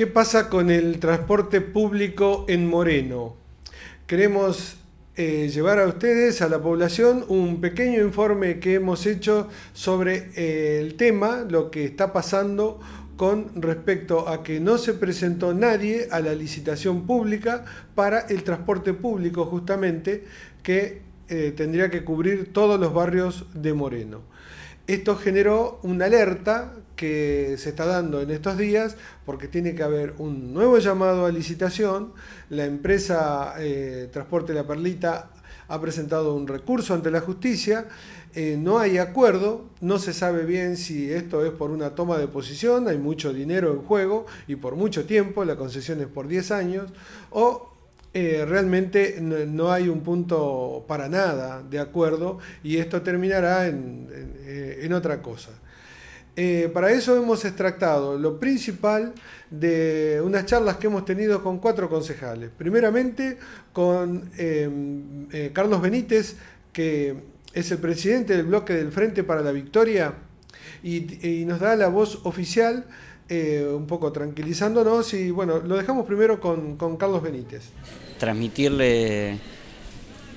¿Qué pasa con el transporte público en Moreno? Queremos eh, llevar a ustedes, a la población, un pequeño informe que hemos hecho sobre eh, el tema, lo que está pasando con respecto a que no se presentó nadie a la licitación pública para el transporte público justamente que eh, tendría que cubrir todos los barrios de Moreno. Esto generó una alerta que se está dando en estos días, porque tiene que haber un nuevo llamado a licitación. La empresa eh, Transporte La Perlita ha presentado un recurso ante la justicia. Eh, no hay acuerdo, no se sabe bien si esto es por una toma de posición, hay mucho dinero en juego y por mucho tiempo, la concesión es por 10 años, o eh, realmente no, hay un punto para nada de acuerdo y esto terminará en eh, otra cosa. Eh, para eso hemos extractado lo principal de unas charlas que hemos tenido con cuatro concejales. Primeramente con em, eh, Carlos Benítez, que es el presidente del bloque del Frente para la Victoria y, nos da la voz oficial, eh, un poco tranquilizándonos. Y bueno, lo dejamos primero con, con Carlos Benítez. Transmitirle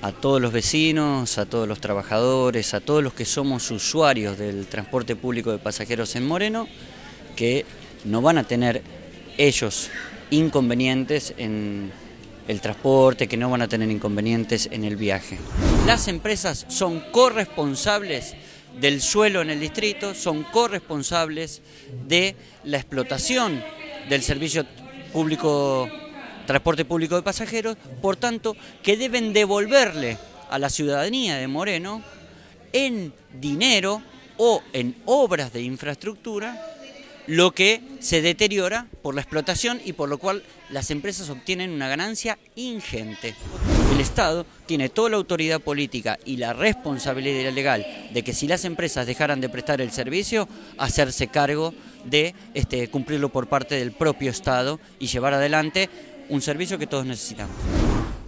a todos los vecinos, a todos los trabajadores, a todos los que somos usuarios del transporte público de pasajeros en Moreno, que no van a tener ellos inconvenientes en el transporte, que no van a tener inconvenientes en el viaje. Las empresas son corresponsables del suelo en el distrito, son corresponsables de la explotación del servicio público transporte público de pasajeros, por tanto, que deben devolverle a la ciudadanía de Moreno en dinero o en obras de infraestructura lo que se deteriora por la explotación y por lo cual las empresas obtienen una ganancia ingente. El Estado tiene toda la autoridad política y la responsabilidad legal de que si las empresas dejaran de prestar el servicio, hacerse cargo de este, cumplirlo por parte del propio Estado y llevar adelante un servicio que todos necesitamos.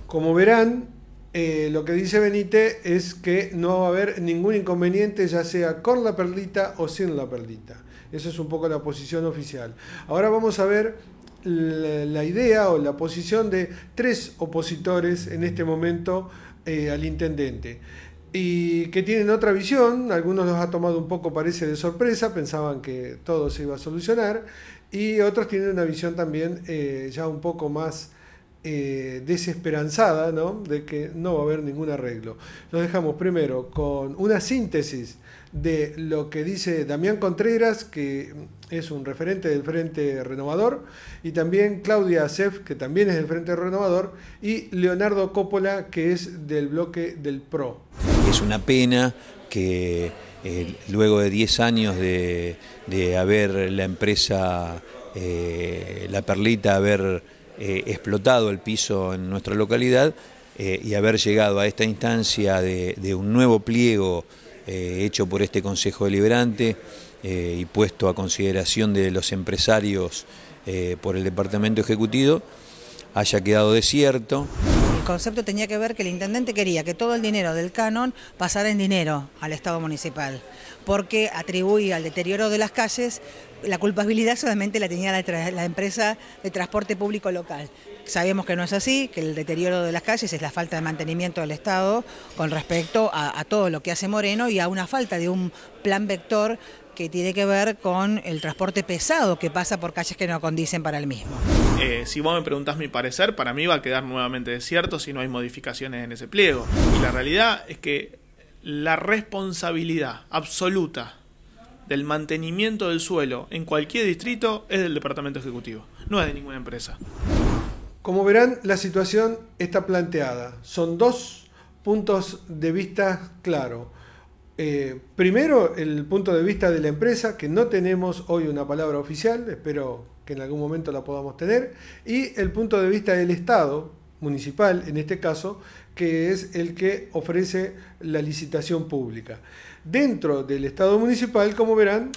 Como verán, eh, lo que dice Benítez es que no va a haber ningún inconveniente, ya sea con la perdita o sin la perdita. Esa es un poco la posición oficial. Ahora vamos a ver la, idea o la posición de tres opositores en este momento eh, al intendente y que tienen otra visión, algunos los ha tomado un poco, parece, de sorpresa, pensaban que todo se iba a solucionar, y otros tienen una visión también eh, ya un poco más eh, desesperanzada, De que no va a haber ningún arreglo. Los dejamos primero con una síntesis de lo que dice Damián Contreras, que es un referente del Frente Renovador, y también Claudia Acef, que también es del Frente Renovador, y Leonardo Coppola, que es del bloque del PRO. Es una pena que eh, luego de 10 años de, haber la empresa eh, La Perlita, haber eh, explotado el piso en nuestra localidad y haber llegado a esta instancia de, de un nuevo pliego hecho por este Consejo Deliberante y puesto a consideración de los empresarios por el Departamento Ejecutivo, haya quedado desierto. El concepto tenía que ver que el intendente quería que todo el dinero del canon pasara en dinero al Estado municipal, porque atribuía al deterioro de las calles la culpabilidad solamente la tenía la, empresa de transporte público local. Sabemos que no es así, que el deterioro de las calles es la falta de mantenimiento del Estado con respecto a, a todo lo que hace Moreno y a una falta de un plan vector que tiene que ver con el transporte pesado que pasa por calles que no condicen para el mismo si vos me preguntás mi parecer, para mí va a quedar nuevamente desierto si no hay modificaciones en ese pliego. Y la realidad es que la responsabilidad absoluta del mantenimiento del suelo en cualquier distrito es del Departamento Ejecutivo, no es de ninguna empresa. Como verán, la situación está planteada. Son dos puntos de vista claros. Eh, primero, el punto de vista de la empresa, que no tenemos hoy una palabra oficial, espero que en algún momento la podamos tener, y el punto de vista del Estado, municipal en este caso, que es el que ofrece la licitación pública. Dentro del Estado municipal, como verán,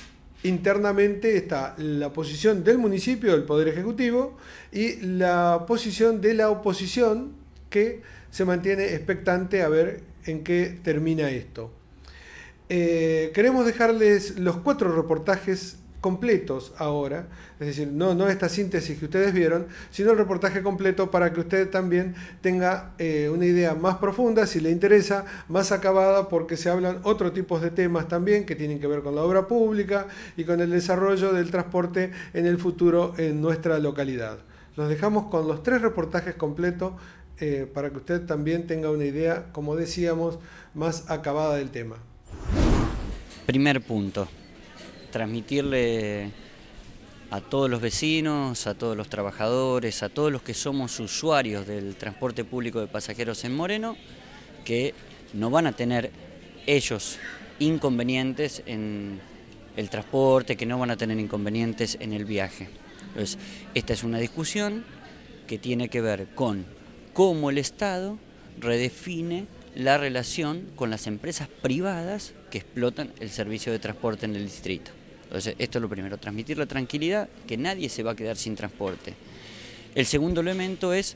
internamente está la posición del municipio, del Poder Ejecutivo, y la posición de la oposición que se mantiene expectante a ver en qué termina esto. Eh, queremos dejarles los cuatro reportajes completos ahora, es decir, no, no esta síntesis que ustedes vieron, sino el reportaje completo para que usted también tenga eh, una idea más profunda, si le interesa, más acabada, porque se hablan otros tipos de temas también que tienen que ver con la obra pública y con el desarrollo del transporte en el futuro en nuestra localidad. Los dejamos con los tres reportajes completos eh, para que usted también tenga una idea, como decíamos, más acabada del tema. Primer punto, transmitirle a todos los vecinos, a todos los trabajadores, a todos los que somos usuarios del transporte público de pasajeros en Moreno, que no van a tener ellos inconvenientes en el transporte, que no van a tener inconvenientes en el viaje. Entonces, esta es una discusión que tiene que ver con cómo el Estado redefine la relación con las empresas privadas que explotan el servicio de transporte en el distrito. Entonces, esto es lo primero, transmitir la tranquilidad, que nadie se va a quedar sin transporte. El segundo elemento es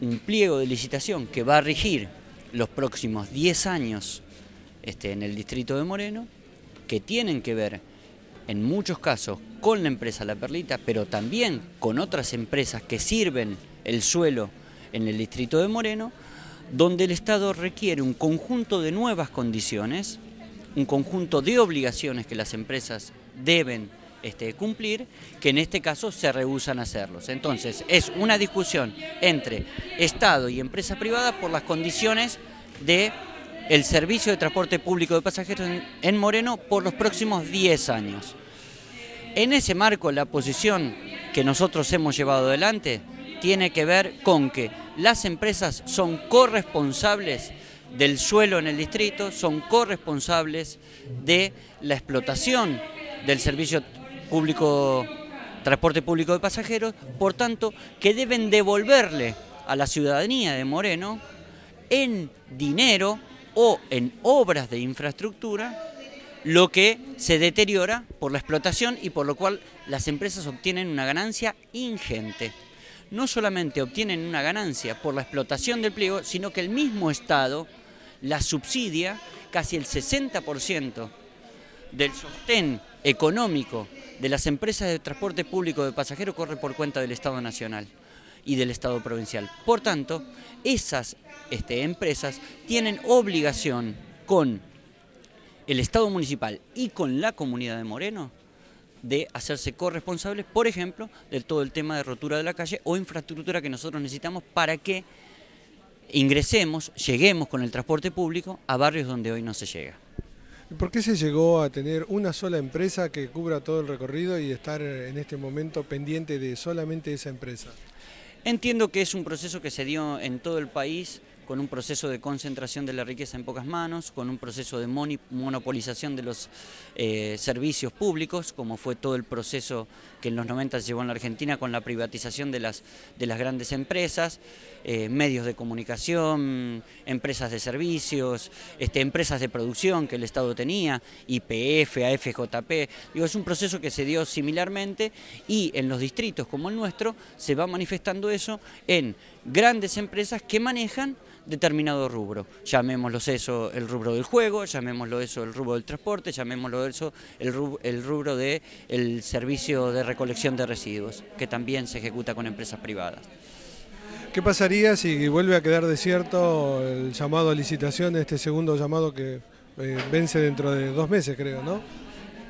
un pliego de licitación que va a regir los próximos 10 años este, en el distrito de Moreno, que tienen que ver en muchos casos con la empresa La Perlita, pero también con otras empresas que sirven el suelo en el distrito de Moreno, donde el Estado requiere un conjunto de nuevas condiciones, un conjunto de obligaciones que las empresas deben este, cumplir, que en este caso se rehúsan a hacerlos. Entonces, es una discusión entre Estado y empresa privada por las condiciones de el servicio de transporte público de pasajeros en, Moreno por los próximos 10 años. En ese marco, la posición que nosotros hemos llevado adelante tiene que ver con que las empresas son corresponsables del suelo en el distrito, son corresponsables de la explotación del servicio público, transporte público de pasajeros, por tanto, que deben devolverle a la ciudadanía de Moreno en dinero o en obras de infraestructura lo que se deteriora por la explotación y por lo cual las empresas obtienen una ganancia ingente. No solamente obtienen una ganancia por la explotación del pliego, sino que el mismo Estado la subsidia casi el 60% del sostén económico de las empresas de transporte público de pasajeros corre por cuenta del Estado Nacional y del Estado Provincial. Por tanto, esas este, empresas tienen obligación con el Estado Municipal y con la Comunidad de Moreno de hacerse corresponsables, por ejemplo, de todo el tema de rotura de la calle o infraestructura que nosotros necesitamos para que ingresemos, lleguemos con el transporte público a barrios donde hoy no se llega por qué se llegó a tener una sola empresa que cubra todo el recorrido y estar en este momento pendiente de solamente esa empresa? Entiendo que es un proceso que se dio en todo el país con un proceso de concentración de la riqueza en pocas manos, con un proceso de monopolización de los eh, servicios públicos, como fue todo el proceso que en los 90 se llevó en la Argentina con la privatización de las, grandes empresas, eh, medios de comunicación, empresas de servicios, este, empresas de producción que el Estado tenía, IPF, AFJP. Digo, es un proceso que se dio similarmente y en los distritos como el nuestro se va manifestando eso en grandes empresas que manejan determinado rubro. Llamémoslo eso el rubro del juego, llamémoslo eso el rubro del transporte, llamémoslo eso el rubro, el rubro del el servicio de recolección de residuos, que también se ejecuta con empresas privadas. ¿Qué pasaría si vuelve a quedar desierto el llamado a licitación, este segundo llamado que eh, vence dentro de dos meses, creo, ¿no?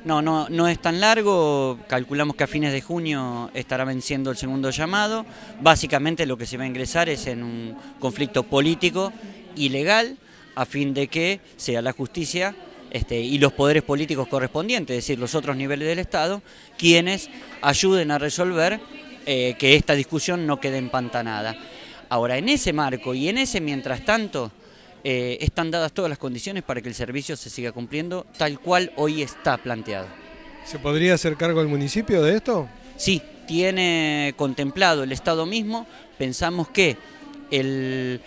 No, no, no es tan largo, calculamos que a fines de junio estará venciendo el segundo llamado. Básicamente lo que se va a ingresar es en un conflicto político y legal a fin de que sea la justicia este, y los poderes políticos correspondientes, es decir, los otros niveles del Estado, quienes ayuden a resolver eh, que esta discusión no quede empantanada. Ahora, en ese marco y en ese mientras tanto, eh, están dadas todas las condiciones para que el servicio se siga cumpliendo tal cual hoy está planteado. ¿Se podría hacer cargo el municipio de esto? Sí, tiene contemplado el Estado mismo. Pensamos que el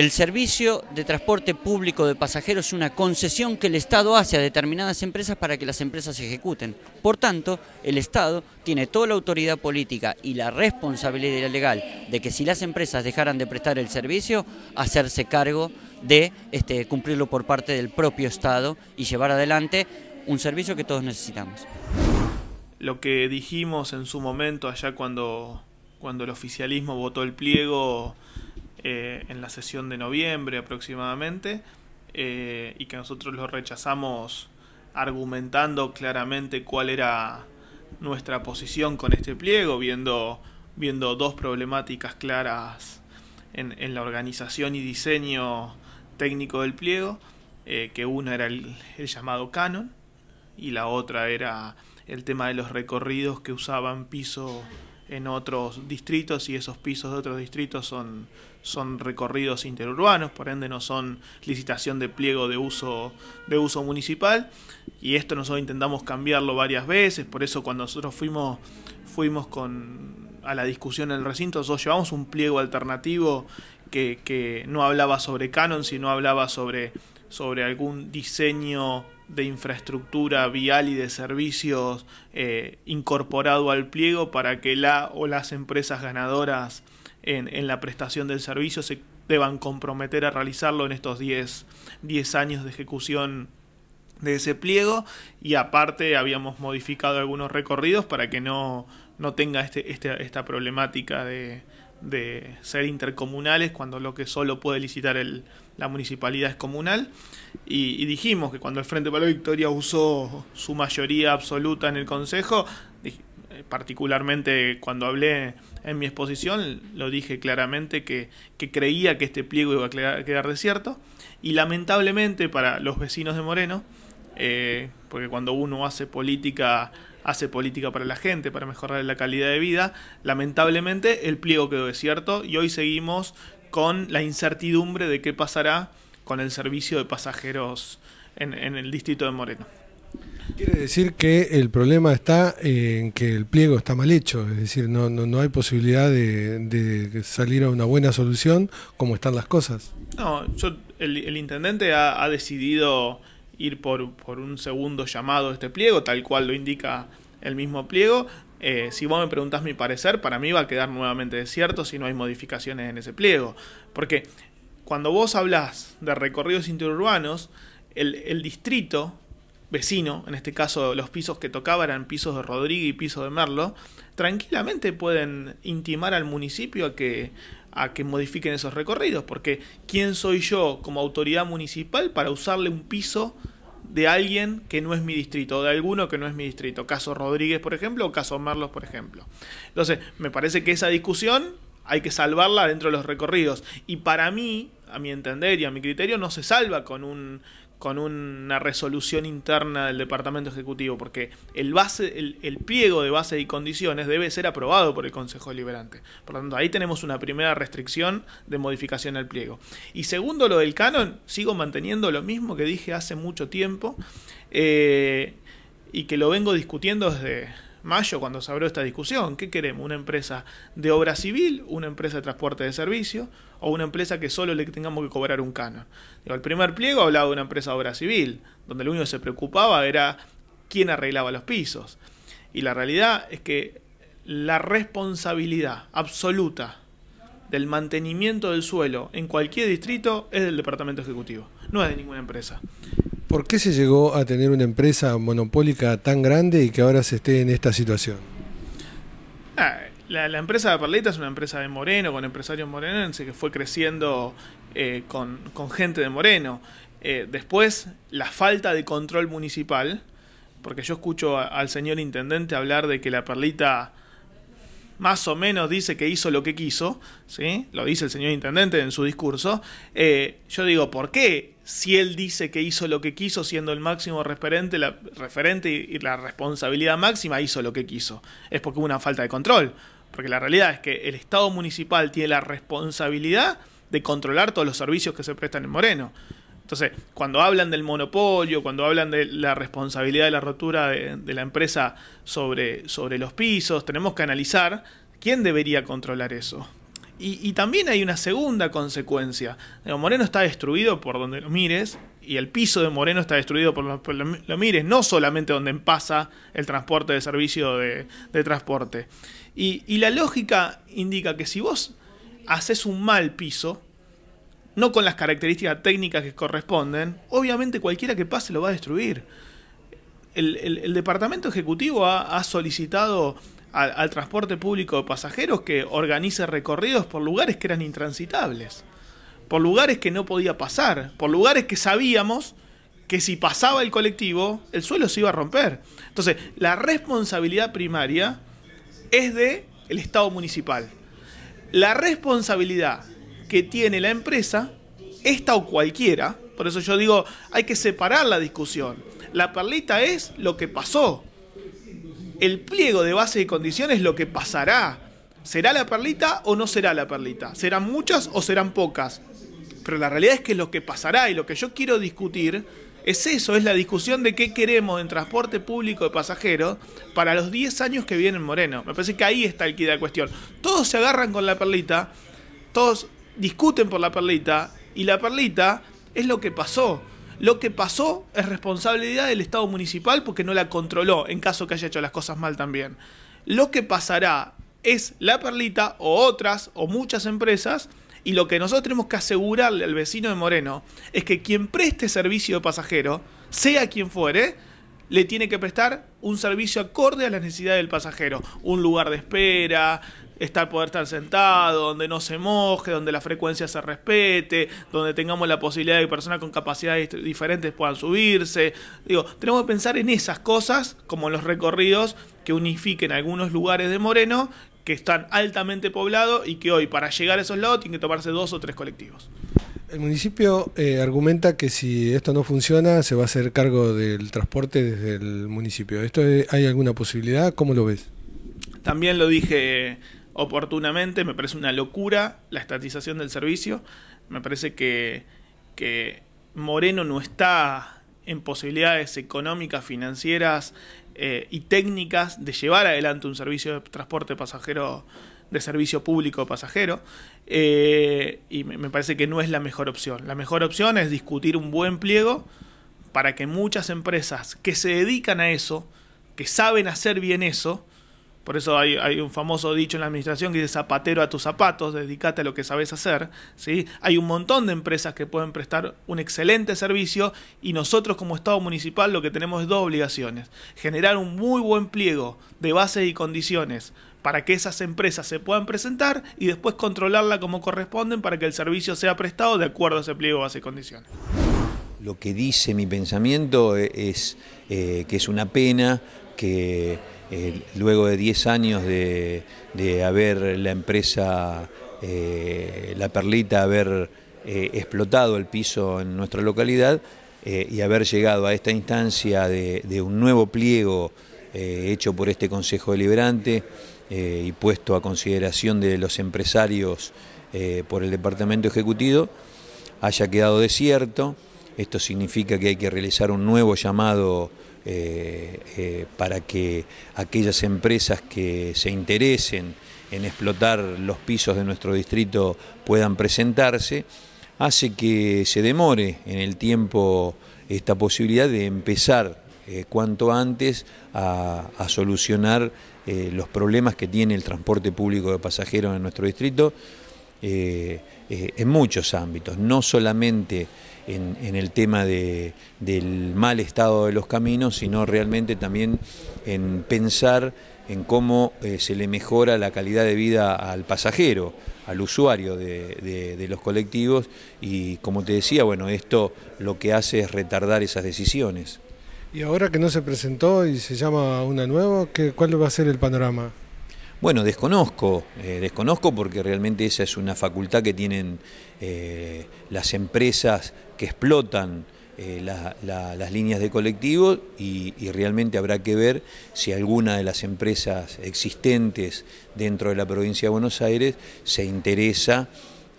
el servicio de transporte público de pasajeros es una concesión que el Estado hace a determinadas empresas para que las empresas ejecuten. Por tanto, el Estado tiene toda la autoridad política y la responsabilidad legal de que si las empresas dejaran de prestar el servicio, hacerse cargo de este, cumplirlo por parte del propio Estado y llevar adelante un servicio que todos necesitamos. Lo que dijimos en su momento allá cuando, cuando el oficialismo votó el pliego eh, en la sesión de noviembre aproximadamente eh, y que nosotros lo rechazamos argumentando claramente cuál era nuestra posición con este pliego, viendo, viendo dos problemáticas claras en, la organización y diseño técnico del pliego, eh, que una era el, el llamado canon y la otra era el tema de los recorridos que usaban piso en otros distritos y esos pisos de otros distritos son, son recorridos interurbanos, por ende no son licitación de pliego de uso, de uso municipal. Y esto nosotros intentamos cambiarlo varias veces, por eso cuando nosotros fuimos, fuimos con, a la discusión en el recinto, nosotros llevamos un pliego alternativo que, que no hablaba sobre Canon, sino hablaba sobre, sobre algún diseño de infraestructura vial y de servicios eh, incorporado al pliego para que la o las empresas ganadoras en, en, la prestación del servicio se deban comprometer a realizarlo en estos 10, 10 años de ejecución de ese pliego y aparte habíamos modificado algunos recorridos para que no, no tenga este, este, esta problemática de, de ser intercomunales cuando lo que solo puede licitar el, la municipalidad es comunal. Y, dijimos que cuando el Frente para la Victoria usó su mayoría absoluta en el Consejo, eh, particularmente cuando hablé en mi exposición, lo dije claramente que, creía que este pliego iba a quedar, desierto. Y lamentablemente para los vecinos de Moreno, eh, porque cuando uno hace política hace política para la gente, para mejorar la calidad de vida. Lamentablemente el pliego quedó desierto y hoy seguimos con la incertidumbre de qué pasará con el servicio de pasajeros en, el distrito de Moreno. Quiere decir que el problema está en que el pliego está mal hecho, es decir, no, hay posibilidad de, salir a una buena solución como están las cosas. No, el, intendente ha decidido ir por, por un segundo llamado este pliego, tal cual lo indica el mismo pliego. Eh, si vos me preguntás mi parecer, para mí va a quedar nuevamente desierto si no hay modificaciones en ese pliego. Porque cuando vos hablás de recorridos interurbanos, el, el distrito vecino, en este caso los pisos que tocaba eran pisos de Rodríguez y pisos de Merlo, tranquilamente pueden intimar al municipio a que a que modifiquen esos recorridos, porque ¿quién soy yo como autoridad municipal para usarle un piso de alguien que no es mi distrito, o de alguno que no es mi distrito? Caso Rodríguez, por ejemplo, o caso Marlos por ejemplo. Entonces, me parece que esa discusión hay que salvarla dentro de los recorridos. Y para mí, a mi entender y a mi criterio, no se salva con un con una resolución interna del Departamento Ejecutivo, porque el, pliego de base y condiciones debe ser aprobado por el Consejo Liberante. Por lo tanto, ahí tenemos una primera restricción de modificación al pliego. Y segundo, lo del canon, sigo manteniendo lo mismo que dije hace mucho tiempo eh, y que lo vengo discutiendo desde, mayo cuando se abrió esta discusión. ¿Qué queremos? ¿Una empresa de obra civil, una empresa de transporte de servicio o una empresa que solo le tengamos que cobrar un canon? el primer pliego hablaba de una empresa de obra civil, donde lo único que se preocupaba era quién arreglaba los pisos. Y la realidad es que la responsabilidad absoluta del mantenimiento del suelo en cualquier distrito es del Departamento Ejecutivo, no es de ninguna empresa. ¿Por qué se llegó a tener una empresa monopólica tan grande y que ahora se esté en esta situación? Ah, la, empresa de Perlita es una empresa de Moreno, con empresarios morenenses, que fue creciendo eh, con, gente de Moreno. Eh, después, la falta de control municipal, porque yo escucho al señor intendente hablar de que la Perlita más o menos dice que hizo lo que quiso, ¿sí? lo dice el señor intendente en su discurso, eh, yo digo, ¿por qué si él dice que hizo lo que quiso, siendo el máximo referente, la, referente y, y la responsabilidad máxima, hizo lo que quiso? Es porque hubo una falta de control, porque la realidad es que el Estado municipal tiene la responsabilidad de controlar todos los servicios que se prestan en Moreno. Entonces, cuando hablan del monopolio, cuando hablan de la responsabilidad de la rotura de, la empresa sobre, sobre los pisos, tenemos que analizar quién debería controlar eso. Y, también hay una segunda consecuencia. Moreno está destruido por donde lo mires y el piso de Moreno está destruido por lo, lo, mires, no solamente donde pasa el transporte de servicio de, transporte. Y, y, la lógica indica que si vos haces un mal piso, no con las características técnicas que corresponden, obviamente cualquiera que pase lo va a destruir. El, departamento ejecutivo ha, solicitado al, transporte público de pasajeros que organice recorridos por lugares que eran intransitables, por lugares que no podía pasar, por lugares que sabíamos que si pasaba el colectivo, el suelo se iba a romper. Entonces, la responsabilidad primaria es de el Estado municipal. La responsabilidad que tiene la empresa, esta o cualquiera. Por eso yo digo, hay que separar la discusión. La perlita es lo que pasó. El pliego de base y condiciones es lo que pasará. ¿Será la perlita o no será la perlita? ¿Serán muchas o serán pocas? Pero la realidad es que es lo que pasará y lo que yo quiero discutir es eso, es la discusión de qué queremos en transporte público de pasajeros para los 10 años que vienen Moreno. Me parece que ahí está el quid de la cuestión. Todos se agarran con la perlita, todos discuten por la perlita y la perlita es lo que pasó. Lo que pasó es responsabilidad del Estado municipal porque no la controló, en caso que haya hecho las cosas mal también. Lo que pasará es la perlita o otras o muchas empresas y lo que nosotros tenemos que asegurarle al vecino de Moreno es que quien preste servicio de pasajero, sea quien fuere, le tiene que prestar un servicio acorde a las necesidades del pasajero. Un lugar de espera, estar, poder estar sentado, donde no se moje, donde la frecuencia se respete, donde tengamos la posibilidad de que personas con capacidades diferentes puedan subirse. Digo, tenemos que pensar en esas cosas, como los recorridos que unifiquen algunos lugares de Moreno que están altamente poblados y que hoy para llegar a esos lados tienen que tomarse dos o tres colectivos. El municipio eh, argumenta que si esto no funciona, se va a hacer cargo del transporte desde el municipio. ¿Esto hay alguna posibilidad? ¿Cómo lo ves? También lo dije oportunamente, me parece una locura la estatización del servicio. Me parece que, Moreno no está en posibilidades económicas, financieras eh, y técnicas de llevar adelante un servicio de transporte pasajero, de servicio público pasajero. Eh, y me parece que no es la mejor opción. La mejor opción es discutir un buen pliego para que muchas empresas que se dedican a eso, que saben hacer bien eso, por eso hay, hay, un famoso dicho en la administración que dice zapatero a tus zapatos, dedícate a lo que sabes hacer. ¿sí? Hay un montón de empresas que pueden prestar un excelente servicio y nosotros como Estado municipal lo que tenemos es dos obligaciones. Generar un muy buen pliego de bases y condiciones para que esas empresas se puedan presentar y después controlarla como corresponden para que el servicio sea prestado de acuerdo a ese pliego base y condiciones. Lo que dice mi pensamiento eh, es eh, que es una pena que eh, luego de 10 años de, haber la empresa, la perlita, haber explotado el piso en nuestra localidad y haber llegado a esta instancia de un nuevo pliego hecho por este Consejo Deliberante, eh, y puesto a consideración de los empresarios eh, por el Departamento Ejecutivo haya quedado desierto. Esto significa que hay que realizar un nuevo llamado eh, para que aquellas empresas que se interesen en explotar los pisos de nuestro distrito puedan presentarse, hace que se demore en el tiempo esta posibilidad de empezar cuanto antes a solucionar eh, los problemas que tiene el transporte público de pasajeros en nuestro distrito eh, eh, en muchos ámbitos, no solamente en, el tema del mal estado de los caminos, sino realmente también en pensar en cómo se le mejora la calidad de vida al pasajero, al usuario de, de los colectivos y como te decía, bueno, esto lo que hace es retardar esas decisiones. Y ahora que no se presentó y se llama una nueva, ¿qué, ¿cuál va a ser el panorama? Bueno, desconozco, eh, desconozco porque realmente esa es una facultad que tienen eh, las empresas que explotan eh, las líneas de colectivo y, y, realmente habrá que ver si alguna de las empresas existentes dentro de la provincia de Buenos Aires se interesa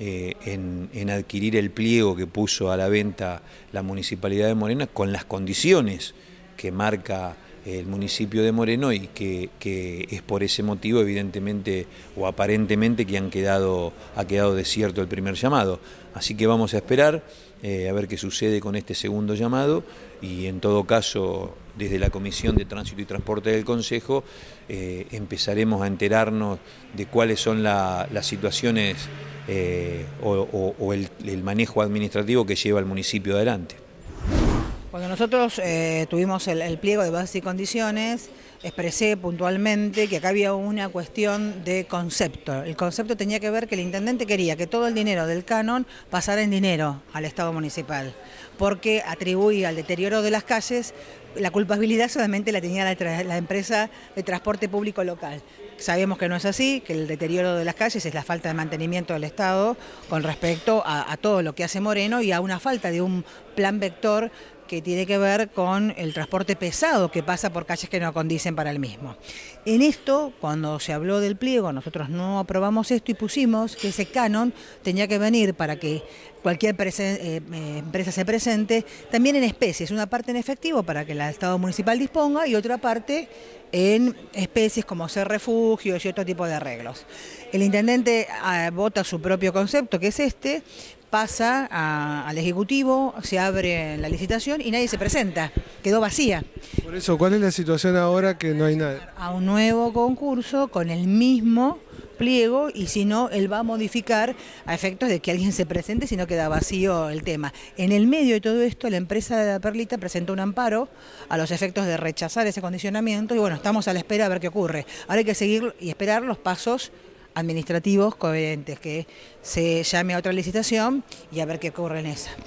eh, en, adquirir el pliego que puso a la venta la Municipalidad de Moreno con las condiciones que marca el municipio de Moreno y que, es por ese motivo evidentemente o aparentemente que han quedado, ha quedado desierto el primer llamado. Así que vamos a esperar eh, a ver qué sucede con este segundo llamado y en todo caso desde la Comisión de Tránsito y Transporte del Consejo eh, empezaremos a enterarnos de cuáles son las situaciones eh, o, el, manejo administrativo que lleva el municipio adelante. Cuando nosotros eh, tuvimos el, pliego de bases y condiciones, expresé puntualmente que acá había una cuestión de concepto. El concepto tenía que ver que el intendente quería que todo el dinero del canon pasara en dinero al Estado municipal, porque atribuía al deterioro de las calles la culpabilidad solamente la tenía la empresa de transporte público local. Sabemos que no es así, que el deterioro de las calles es la falta de mantenimiento del Estado con respecto a, todo lo que hace Moreno y a una falta de un plan vector que tiene que ver con el transporte pesado que pasa por calles que no condicen para el mismo. En esto, cuando se habló del pliego, nosotros no aprobamos esto y pusimos que ese canon tenía que venir para que cualquier eh, eh, empresa se presente, también en especies, una parte en efectivo para que el Estado municipal disponga y otra parte en especies como ser refugios y otro tipo de arreglos. El intendente ah, vota su propio concepto, que es este, pasa al Ejecutivo, se abre la licitación y nadie se presenta, quedó vacía. Por eso, ¿cuál es la situación ahora que no hay nada? A un nuevo concurso con el mismo pliego y si no, él va a modificar a efectos de que alguien se presente, si no queda vacío el tema. En el medio de todo esto, la empresa de la Perlita presentó un amparo a los efectos de rechazar ese condicionamiento y bueno, estamos a la espera a ver qué ocurre. Ahora hay que seguir y esperar los pasos administrativos coherentes, que se llame a otra licitación y a ver qué ocurre en esa.